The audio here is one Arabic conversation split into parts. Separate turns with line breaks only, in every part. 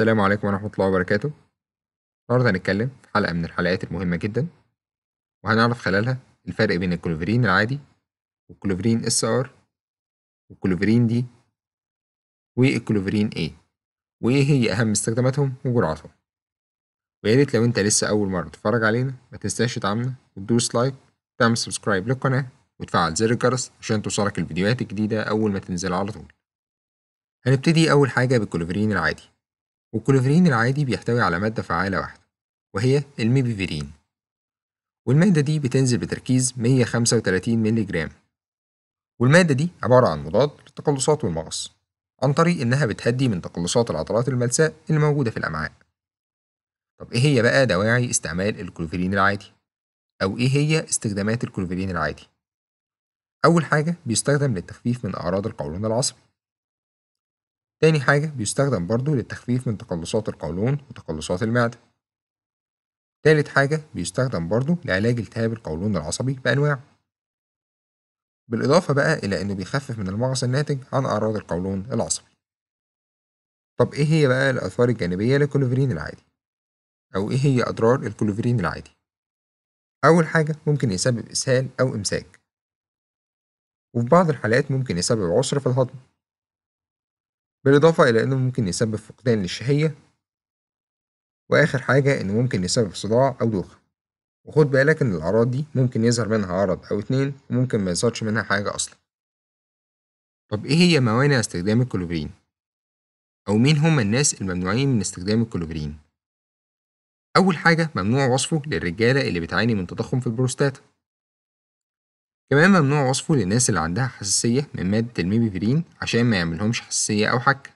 السلام عليكم ورحمة الله وبركاته النهاردة هنتكلم في حلقة من الحلقات المهمة جدا وهنعرف خلالها الفرق بين الكلوفرين العادي والكلوفرين اس ار والكلوفرين دي والكلوفرين ايه وايه هي أهم استخداماتهم وجرعاتهم وياريت لو انت لسه أول مرة تتفرج علينا ما تنساش تدعمنا وتدوس لايك وتعمل سبسكرايب للقناة وتفعل زر الجرس عشان توصلك الفيديوهات الجديدة أول ما تنزل على طول هنبتدي أول حاجة بالكلوفرين العادي والكلوفرين العادي بيحتوي على مادة فعالة واحدة وهي الميبيفيرين والمادة دي بتنزل بتركيز 135 مللي جرام والمادة دي عبارة عن مضاد للتقلصات والمغص عن طريق إنها بتهدي من تقلصات العضلات الملساء اللي موجودة في الأمعاء طب إيه هي بقى دواعي استعمال الكلوفرين العادي؟ أو إيه هي استخدامات الكلوفرين العادي؟ أول حاجة بيستخدم للتخفيف من أعراض القولون العصبي تاني حاجة بيستخدم برضه للتخفيف من تقلصات القولون وتقلصات المعدة تالت حاجة بيستخدم برضه لعلاج التهاب القولون العصبي بأنواعه بالإضافة بقى إلى إنه بيخفف من المغص الناتج عن أعراض القولون العصبي طب إيه هي بقى الآثار الجانبية للكلوفرين العادي؟ أو إيه هي أضرار الكلوفرين العادي؟ أول حاجة ممكن يسبب إسهال أو إمساك وفي بعض الحالات ممكن يسبب عسر في الهضم بالإضافة إلى إنه ممكن يسبب فقدان للشهية وآخر حاجة إنه ممكن يسبب صداع أو دوخة وخد بالك إن الأعراض دي ممكن يظهر منها عرض أو اتنين وممكن ما يظهرش منها حاجة أصلا طب إيه هي موانع استخدام الكلوبرين؟ أو مين هم الناس الممنوعين من استخدام الكلوبرين؟ أول حاجة ممنوع وصفه للرجالة اللي بتعاني من تضخم في البروستاتا كمان ممنوع وصفه للناس اللي عندها حساسية من مادة الميبيفرين عشان ما يعملهمش حساسية أو حكة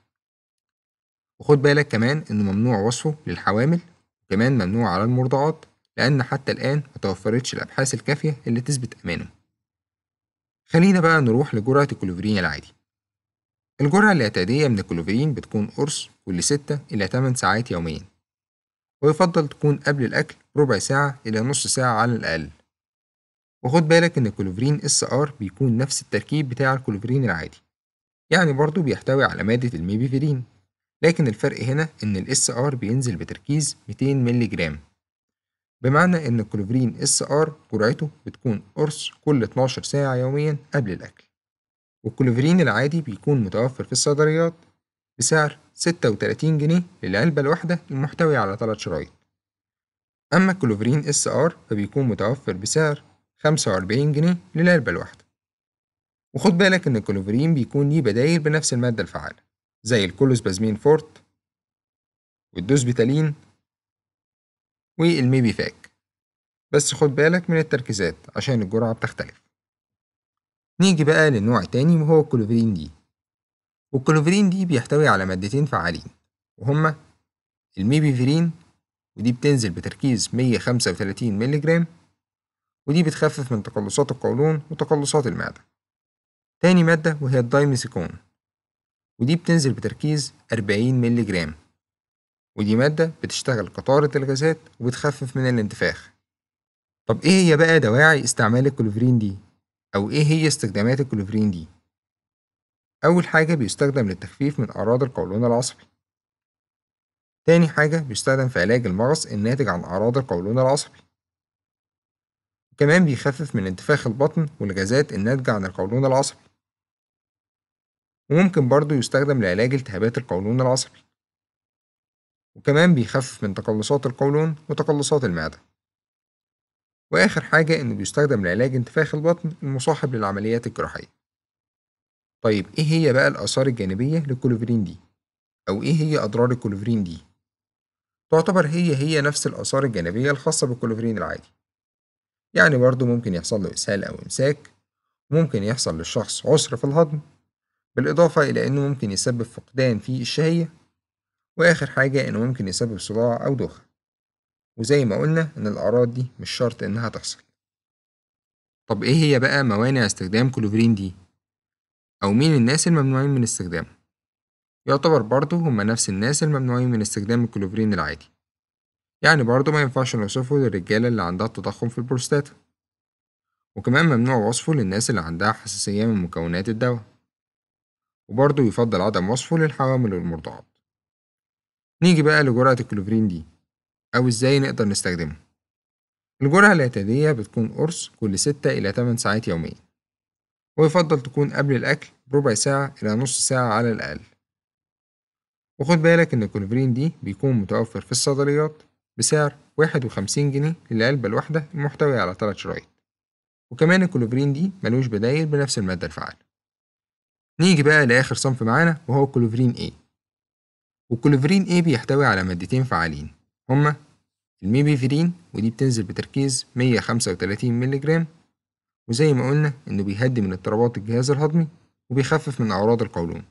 وخد بالك كمان إنه ممنوع وصفه للحوامل وكمان ممنوع على المرضعات لأن حتى الآن متوفرتش الأبحاث الكافية اللي تثبت أمانه خلينا بقى نروح لجرعة الكلوفرين العادي الجرعة الاعتيادية من الكلوفرين بتكون قرص كل ستة إلى 8 ساعات يوميا ويفضل تكون قبل الأكل ربع ساعة إلى نص ساعة على الأقل وخد بالك إن الكلوفرين اس ار بيكون نفس التركيب بتاع الكلوفرين العادي يعني برضه بيحتوي على مادة الميبيفيرين لكن الفرق هنا إن الاس ار بينزل بتركيز 200 مللي جرام بمعنى إن الكلوفرين اس ار جرعته بتكون قرص كل 12 ساعة يوميا قبل الأكل والكلوفرين العادي بيكون متوفر في الصيدليات بسعر 36 جنيه للعلبة الواحدة المحتوية على 3 شرايط أما الكلوفرين اس ار فبيكون متوفر بسعر 45 جنيه للعلبة الواحدة وخد بالك إن الكلوفرين بيكون ليه بدايل بنفس المادة الفعالة زي الكولوسبازمين فورت والميبي فاك بس خد بالك من التركيزات عشان الجرعة بتختلف نيجي بقى للنوع التاني وهو الكلوفرين دي والكلوفرين دي بيحتوي على مادتين فعالين وهما الميبيفيرين ودي بتنزل بتركيز 135 مللي جرام ودي بتخفف من تقلصات القولون وتقلصات المعدة تاني مادة وهي الدايميسيكون ودي بتنزل بتركيز 40 مللي جرام ودي مادة بتشتغل قطارة الغازات وبتخفف من الانتفاخ طب ايه هي بقى دواعي استعمال الكلوفرين دي او ايه هي استخدامات الكلوفرين دي اول حاجة بيستخدم للتخفيف من اعراض القولون العصبي تاني حاجة بيستخدم في علاج المغص الناتج عن اعراض القولون العصبي وكمان بيخفف من انتفاخ البطن والغازات الناتجة عن القولون العصبي وممكن برضه يستخدم لعلاج التهابات القولون العصبي وكمان بيخفف من تقلصات القولون وتقلصات المعدة وآخر حاجة إنه بيستخدم لعلاج انتفاخ البطن المصاحب للعمليات الجراحية طيب إيه هي بقى الآثار الجانبية للكولوفرين دي؟ أو إيه هي أضرار الكولوفرين دي؟ تعتبر هي هي نفس الآثار الجانبية الخاصة بالكولوفرين العادي يعني برضه ممكن يحصل له إسهال أو إمساك وممكن يحصل للشخص عسر في الهضم بالإضافة إلى إنه ممكن يسبب فقدان في الشهية وآخر حاجة إنه ممكن يسبب صداع أو دوخة وزي ما قلنا إن الأعراض دي مش شرط إنها تحصل طب إيه هي بقى موانع استخدام كلوفرين دي؟ أو مين الناس الممنوعين من استخدامه؟ يعتبر برضه هما نفس الناس الممنوعين من استخدام الكلوفرين العادي يعني برضه ما ينفعش نوصفه للرجالة اللي عندها تضخم في البروستاتا وكمان ممنوع وصفه للناس اللي عندها حساسية من مكونات الدواء وبرضه يفضل عدم وصفه للحوامل والمرضعات نيجي بقى لجرعة الكلوفرين دي أو إزاي نقدر نستخدمه الجرعة الاعتيادية بتكون قرص كل ستة إلى تمن ساعات يوميا ويفضل تكون قبل الأكل بربع ساعة إلى نص ساعة على الأقل وخد بالك إن الكلوفرين دي بيكون متوفر في الصيدليات بسعر 51 جنيه للعلبة الواحدة المحتوية على 3 شرايط وكمان الكلوفرين دي ملوش بدايل بنفس المادة الفعالة نيجي بقى لآخر صنف معانا وهو كلوفرين A والكلوفرين A بيحتوي على مادتين فعالين هما الميبيفيرين ودي بتنزل بتركيز 135 مللي وزي ما قلنا إنه بيهدي من اضطرابات الجهاز الهضمي وبيخفف من أعراض القولون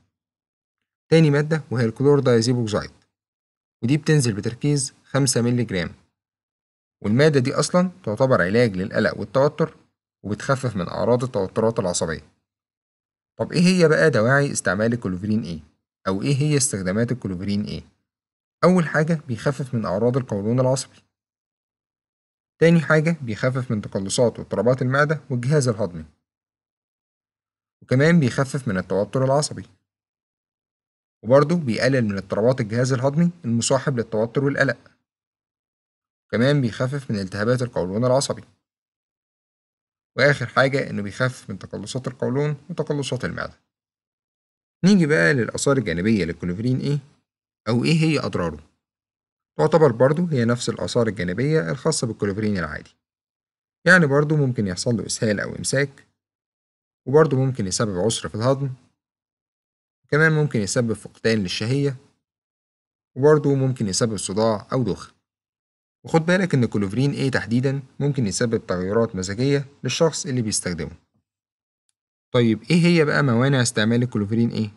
تاني مادة وهي الكلور الكلوردايزيبوكسايد ودي بتنزل بتركيز 5 مللي جرام والمادة دي أصلا تعتبر علاج للقلق والتوتر وبتخفف من أعراض التوترات العصبية طب إيه هي بقى دواعي استعمال الكلوفرين إيه؟ أو إيه هي استخدامات الكلوفرين إيه؟ أول حاجة بيخفف من أعراض القولون العصبي تاني حاجة بيخفف من تقلصات واضطرابات المعدة والجهاز الهضمي وكمان بيخفف من التوتر العصبي وبرضه بيقلل من اضطرابات الجهاز الهضمي المصاحب للتوتر والقلق كمان بيخفف من التهابات القولون العصبي وآخر حاجة إنه بيخفف من تقلصات القولون وتقلصات المعدة نيجي بقى للآثار الجانبية للكلوفرين إيه أو إيه هي أضراره تعتبر برضه هي نفس الآثار الجانبية الخاصة بالكلوفرين العادي يعني برضه ممكن يحصل له إسهال أو إمساك وبرضه ممكن يسبب عسر في الهضم كمان ممكن يسبب فقدان للشهية وبرضه ممكن يسبب صداع أو دوخة وخد بالك إن كلوفرين A تحديدا ممكن يسبب تغيرات مزاجية للشخص اللي بيستخدمه طيب إيه هي بقى موانع استعمال الكلوفرين A؟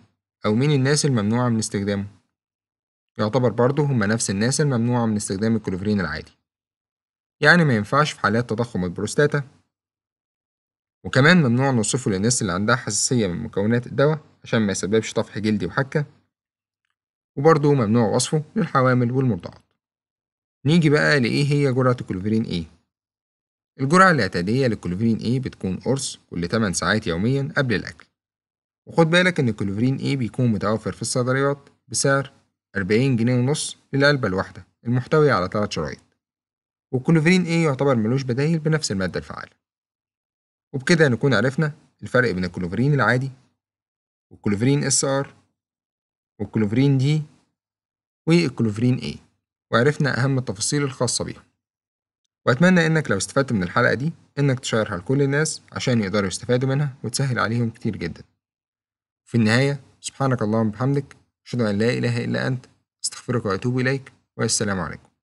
أو مين الناس الممنوعة من استخدامه؟ يعتبر برضه هما نفس الناس الممنوعة من استخدام الكلوفرين العادي يعني ما ينفعش في حالات تضخم البروستاتا وكمان ممنوع نوصفه للناس اللي عندها حساسية من مكونات الدواء عشان ما يسببش طفح جلدي وحكة وبرضه ممنوع وصفه للحوامل والمرضعات نيجي بقى لإيه هي جرعة الكلوفيرين إيه الجرعة الاعتيادية للكلوفيرين إيه بتكون قرص كل 8 ساعات يوميا قبل الأكل وخد بالك إن الكلوفيرين إيه بيكون متوفر في الصيدليات بسعر 40 جنيه ونص للعلبة الواحدة المحتوية على 3 شرايط والكلوفيرين إيه يعتبر ملوش بدايل بنفس المادة الفعالة وبكده نكون عرفنا الفرق بين الكلوفرين العادي والكلوفرين اس ار والكلوفرين دي والكلوفرين اي وعرفنا أهم التفاصيل الخاصة بيهم وأتمنى إنك لو استفدت من الحلقة دي إنك تشيرها لكل الناس عشان يقدروا يستفادوا منها وتسهل عليهم كتير جدا في النهاية سبحانك اللهم وبحمدك أشهد أن لا إله إلا أنت أستغفرك وأتوب إليك والسلام عليكم